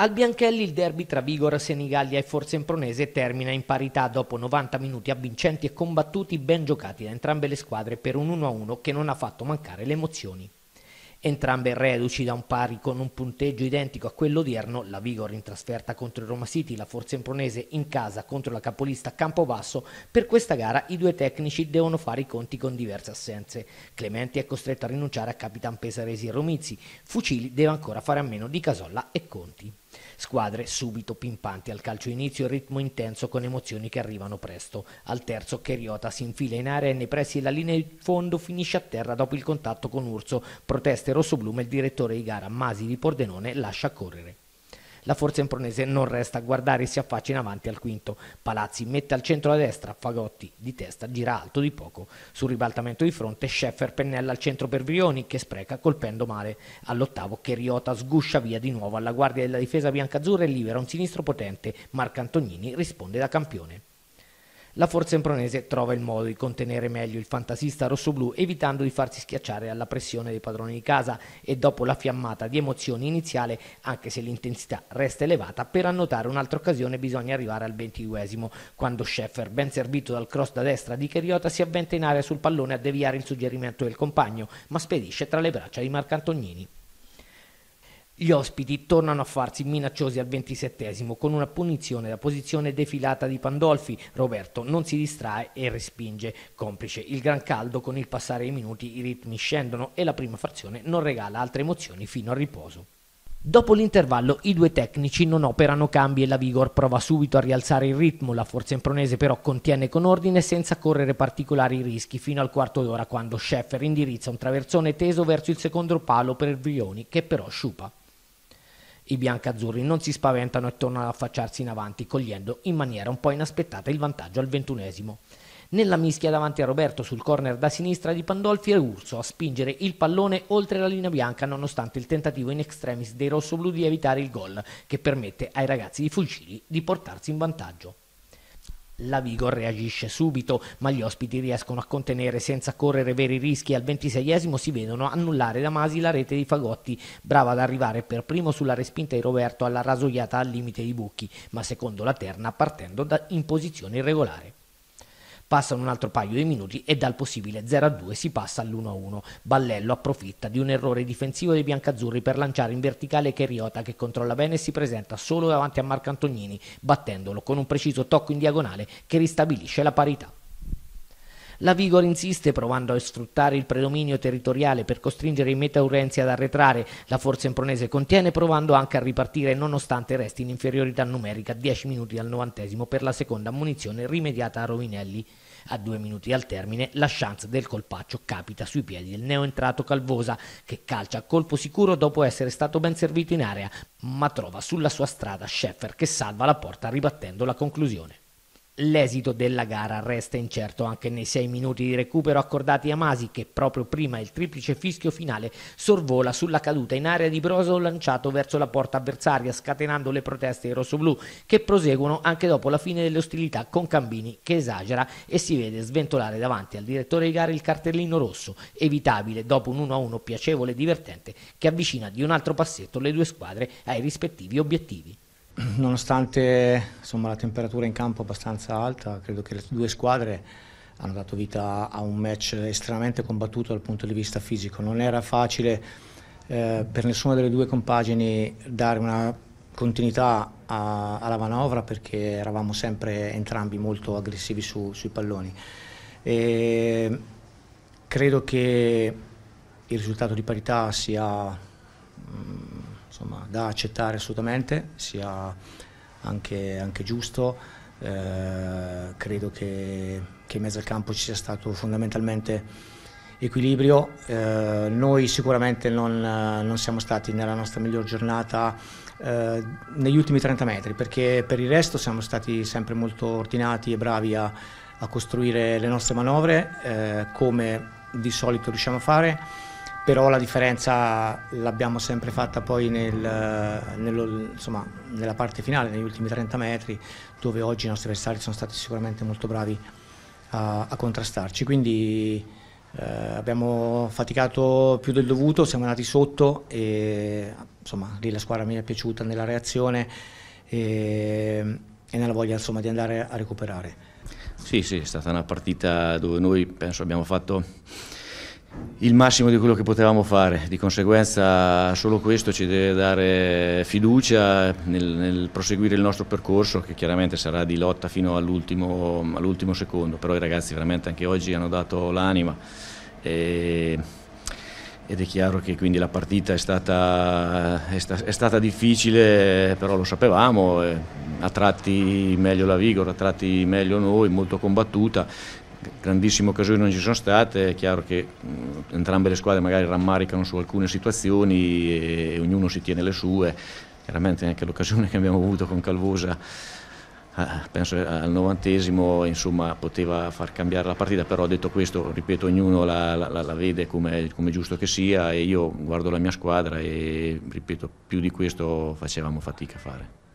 Al Bianchelli il derby tra Vigor, Senigallia e Forza Impronese termina in parità dopo 90 minuti avvincenti e combattuti ben giocati da entrambe le squadre per un 1-1 che non ha fatto mancare le emozioni. Entrambe reduci da un pari con un punteggio identico a quello odierno, la Vigor in trasferta contro il Roma City, la Forza Impronese in casa contro la capolista Campobasso, per questa gara i due tecnici devono fare i conti con diverse assenze. Clementi è costretto a rinunciare a Capitan Pesaresi e Romizzi, Fucili deve ancora fare a meno di Casolla e Conti. Squadre subito pimpanti al calcio inizio e ritmo intenso con emozioni che arrivano presto. Al terzo Cheriota si infila in area e nei pressi la linea di fondo finisce a terra dopo il contatto con Urso. Proteste rossoblù ma il direttore di gara Masi di Pordenone lascia correre. La forza impronese non resta a guardare e si affaccia in avanti al quinto. Palazzi mette al centro la destra, Fagotti di testa gira alto di poco. Sul ribaltamento di fronte Scheffer pennella al centro per Brioni che spreca colpendo male. All'ottavo Cheriota sguscia via di nuovo alla guardia della difesa biancazzurra e libera un sinistro potente. Marco Antonini risponde da campione. La forza impronese trova il modo di contenere meglio il fantasista rossoblù evitando di farsi schiacciare alla pressione dei padroni di casa e dopo la fiammata di emozioni iniziale, anche se l'intensità resta elevata, per annotare un'altra occasione bisogna arrivare al 22 quando Scheffer, ben servito dal cross da destra di Cheriota, si avventa in aria sul pallone a deviare il suggerimento del compagno, ma spedisce tra le braccia di Marcantognini. Gli ospiti tornano a farsi minacciosi al ventisettesimo con una punizione da posizione defilata di Pandolfi. Roberto non si distrae e respinge. Complice il gran caldo, con il passare dei minuti i ritmi scendono e la prima frazione non regala altre emozioni fino al riposo. Dopo l'intervallo i due tecnici non operano cambi e la Vigor prova subito a rialzare il ritmo, la forza impronese però contiene con ordine senza correre particolari rischi fino al quarto d'ora quando Scheffer indirizza un traversone teso verso il secondo palo per Brioni che però sciupa. I biancazzurri non si spaventano e tornano ad affacciarsi in avanti, cogliendo in maniera un po' inaspettata il vantaggio al ventunesimo. Nella mischia davanti a Roberto sul corner da sinistra di Pandolfi è Urso a spingere il pallone oltre la linea bianca nonostante il tentativo in extremis dei rossoblù di evitare il gol che permette ai ragazzi di Fulcini di portarsi in vantaggio. La Vigor reagisce subito, ma gli ospiti riescono a contenere senza correre veri rischi. Al 26esimo si vedono annullare da Masi la rete di Fagotti, brava ad arrivare per primo sulla respinta di Roberto alla rasoiata al limite di Bucchi, ma secondo la terna partendo da in posizione irregolare. Passano un altro paio di minuti e dal possibile 0-2 si passa all'1-1. Ballello approfitta di un errore difensivo dei biancazzurri per lanciare in verticale Cheriota che controlla bene e si presenta solo davanti a Marco Antonini, battendolo con un preciso tocco in diagonale che ristabilisce la parità. La Vigor insiste provando a sfruttare il predominio territoriale per costringere i metaurenzi ad arretrare. La forza impronese contiene provando anche a ripartire nonostante resti in inferiorità numerica 10 minuti al novantesimo per la seconda munizione rimediata a Rovinelli. A due minuti al termine, la chance del colpaccio capita sui piedi del neoentrato Calvosa, che calcia a colpo sicuro dopo essere stato ben servito in area, ma trova sulla sua strada Sheffer che salva la porta ribattendo la conclusione. L'esito della gara resta incerto anche nei sei minuti di recupero accordati a Masi che proprio prima il triplice fischio finale sorvola sulla caduta in area di Broso lanciato verso la porta avversaria scatenando le proteste ai rossoblù che proseguono anche dopo la fine delle ostilità con Cambini che esagera e si vede sventolare davanti al direttore di gara il cartellino rosso evitabile dopo un 1-1 piacevole e divertente che avvicina di un altro passetto le due squadre ai rispettivi obiettivi nonostante insomma, la temperatura in campo abbastanza alta, credo che le due squadre hanno dato vita a un match estremamente combattuto dal punto di vista fisico. Non era facile eh, per nessuna delle due compagini dare una continuità a, alla manovra perché eravamo sempre entrambi molto aggressivi su, sui palloni. E credo che il risultato di parità sia insomma, da accettare assolutamente, sia anche, anche giusto. Eh, credo che, che, in mezzo al campo ci sia stato fondamentalmente equilibrio. Eh, noi sicuramente non, non, siamo stati nella nostra miglior giornata eh, negli ultimi 30 metri, perché per il resto siamo stati sempre molto ordinati e bravi a, a costruire le nostre manovre eh, come di solito riusciamo a fare però la differenza l'abbiamo sempre fatta poi nel, nello, insomma, nella parte finale, negli ultimi 30 metri, dove oggi i nostri avversari sono stati sicuramente molto bravi a, a contrastarci. Quindi eh, abbiamo faticato più del dovuto, siamo andati sotto e insomma, lì la squadra mi è piaciuta nella reazione e, e nella voglia insomma, di andare a recuperare. Sì, sì, è stata una partita dove noi penso abbiamo fatto il massimo di quello che potevamo fare, di conseguenza solo questo ci deve dare fiducia nel, nel proseguire il nostro percorso che chiaramente sarà di lotta fino all'ultimo, all secondo, però i ragazzi veramente anche oggi hanno dato l'anima ed è chiaro che quindi la partita è stata, è sta, è stata difficile, però lo sapevamo, eh, a tratti meglio la Vigor, a tratti meglio noi, molto combattuta, grandissime occasioni non ci sono state, è chiaro che mm, entrambe le squadre magari rammaricano su alcune situazioni e, e ognuno si tiene le sue, chiaramente anche l'occasione che abbiamo avuto con Calvosa eh, penso al novantesimo insomma, poteva far cambiare la partita, però detto questo, ripeto, ognuno la, la, la vede come, come giusto che sia e io guardo la mia squadra e ripeto, più di questo facevamo fatica a fare.